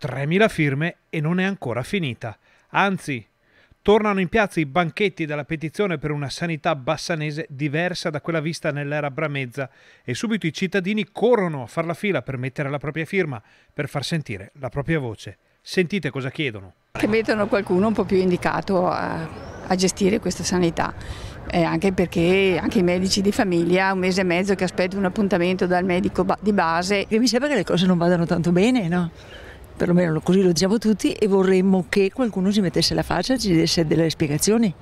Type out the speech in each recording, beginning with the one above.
3.000 firme e non è ancora finita. Anzi, tornano in piazza i banchetti della petizione per una sanità bassanese diversa da quella vista nell'era Bramezza e subito i cittadini corrono a far la fila per mettere la propria firma, per far sentire la propria voce. Sentite cosa chiedono. Che mettano qualcuno un po' più indicato a, a gestire questa sanità. Eh, anche perché anche i medici di famiglia un mese e mezzo che aspettano un appuntamento dal medico di base. E mi sembra che le cose non vadano tanto bene, no? perlomeno così lo diciamo tutti, e vorremmo che qualcuno ci mettesse la faccia ci desse delle spiegazioni,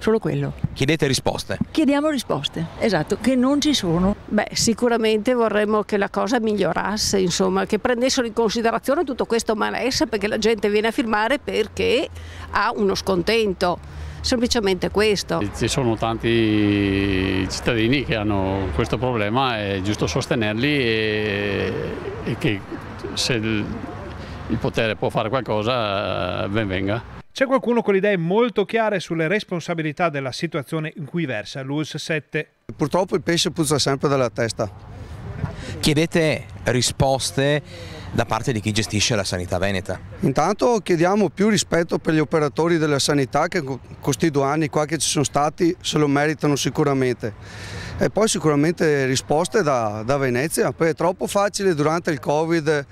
solo quello. Chiedete risposte. Chiediamo risposte, esatto, che non ci sono. Beh, sicuramente vorremmo che la cosa migliorasse, insomma, che prendessero in considerazione tutto questo malessere perché la gente viene a firmare perché ha uno scontento semplicemente questo. Ci sono tanti cittadini che hanno questo problema, è giusto sostenerli e, e che se il potere può fare qualcosa, eh, ben venga. C'è qualcuno con le idee molto chiare sulle responsabilità della situazione in cui versa l'ULS 7? Purtroppo il pesce puzza sempre dalla testa. Chiedete risposte da parte di chi gestisce la sanità veneta. Intanto chiediamo più rispetto per gli operatori della sanità che questi due anni qua che ci sono stati se lo meritano sicuramente. E poi sicuramente risposte da, da Venezia, perché è troppo facile durante il Covid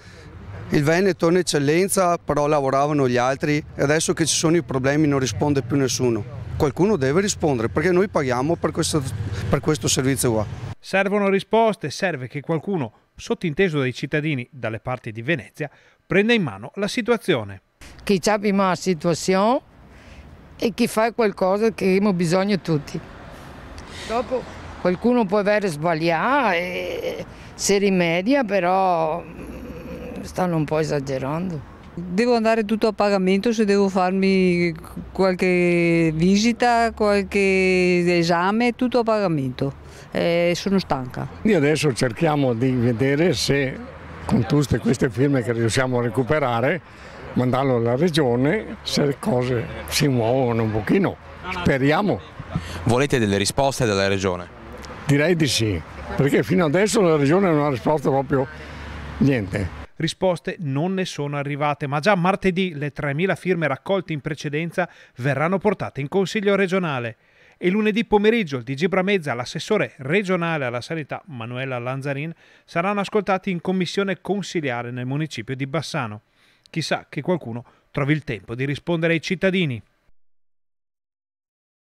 il Veneto è un'eccellenza, però lavoravano gli altri e adesso che ci sono i problemi non risponde più nessuno. Qualcuno deve rispondere perché noi paghiamo per questo, per questo servizio qua. Servono risposte, serve che qualcuno, sottinteso dai cittadini dalle parti di Venezia, prenda in mano la situazione. Chi abbia una situazione e chi fa qualcosa che abbiamo bisogno tutti. Dopo qualcuno può aver sbagliato e si rimedia, però Stanno un po' esagerando. Devo andare tutto a pagamento se devo farmi qualche visita, qualche esame, tutto a pagamento. Eh, sono stanca. Noi adesso cerchiamo di vedere se con tutte queste firme che riusciamo a recuperare, mandarlo alla regione, se le cose si muovono un pochino, speriamo. Volete delle risposte dalla regione? Direi di sì, perché fino adesso la regione non ha risposto proprio niente risposte non ne sono arrivate, ma già martedì le 3.000 firme raccolte in precedenza verranno portate in Consiglio regionale e lunedì pomeriggio il DG Bramezza, l'assessore regionale alla sanità Manuela Lanzarin saranno ascoltati in commissione consiliare nel municipio di Bassano. Chissà che qualcuno trovi il tempo di rispondere ai cittadini.